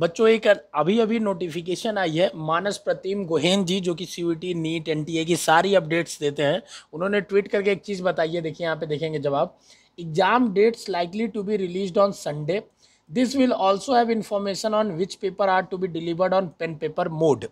बच्चों एक अभी अभी नोटिफिकेशन आई है मानस प्रतिम गोहेन जी जो कि सी नीट एन की सारी अपडेट्स देते हैं उन्होंने ट्वीट करके एक चीज़ बताई है देखिए यहाँ पे देखेंगे जवाब exam dates likely to be release on Sunday this will also have information on which paper are to be delivered on pen paper mode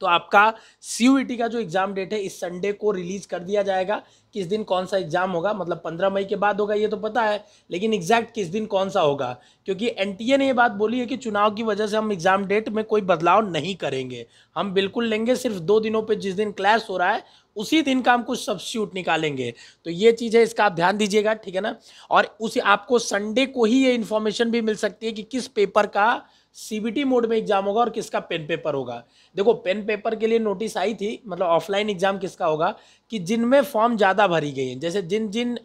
तो आपका सी e का जो एग्ज़ाम डेट है इस संडे को रिलीज़ कर दिया जाएगा किस दिन कौन सा एग्ज़ाम होगा मतलब पंद्रह मई के बाद होगा ये तो पता है लेकिन एग्जैक्ट किस दिन कौन सा होगा क्योंकि एन ने ये बात बोली है कि चुनाव की वजह से हम एग्ज़ाम डेट में कोई बदलाव नहीं करेंगे हम बिल्कुल लेंगे सिर्फ दो दिनों पर जिस दिन क्लैश हो रहा है उसी दिन का हम कुछ सब्स्यूट निकालेंगे तो ये चीज़ है इसका आप ध्यान दीजिएगा ठीक है ना और उसी आपको संडे को ही ये इन्फॉर्मेशन भी मिल सकती है कि किस पेपर का सीबीटी मोड में एग्जाम होगा और किसका पेन पेपर होगा देखो पेन पेपर के लिए नोटिस आई थी मतलब ऑफलाइन एग्जाम किसका होगा कि जिनमें फॉर्म ज़्यादा भरी गई है जैसे जिन जिन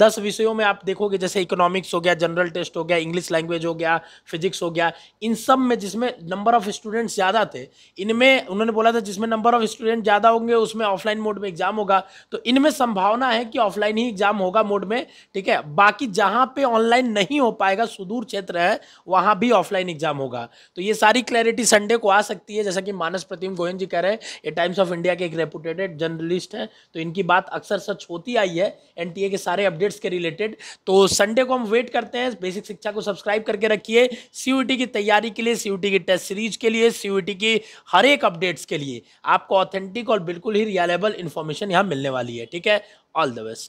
दस विषयों में आप देखोगे जैसे इकोनॉमिक्स हो गया जनरल टेस्ट हो गया इंग्लिश लैंग्वेज हो गया फिजिक्स हो गया इन सब में जिसमें नंबर ऑफ स्टूडेंट्स ज़्यादा थे इनमें उन्होंने बोला था जिसमें नंबर ऑफ स्टूडेंट ज़्यादा होंगे उसमें ऑफलाइन मोड में एग्जाम होगा तो इनमें संभावना है कि ऑफलाइन ही एग्जाम होगा मोड में ठीक है बाकी जहां पे ऑनलाइन नहीं हो पाएगा सुदूर क्षेत्र है वहां भी ऑफलाइन एग्जाम होगा तो ये सारी क्लैरिटी संडे को आ सकती है जैसा कि मानस प्रतिम गोयन जी कह रहे हैं ये टाइम्स ऑफ इंडिया के एक रेपुटेटेड जर्नलिस्ट हैं तो इनकी बात अक्सर सच होती आई है एन के सारे अपडेट्स के रिलेटेड तो संडे को हम वेट करते हैं बेसिक शिक्षा को सब्सक्राइब करके रखिए सी की तैयारी के लिए सी की टेस्ट सीरीज के लिए सी की हर एक अपडेट्स के लिए आपको ऑथेंटिक और बिल्कुल ही रियलेबल वैल्यूएबल इन्फॉर्मेशन यहाँ मिलने वाली है ठीक है ऑल द बेस्ट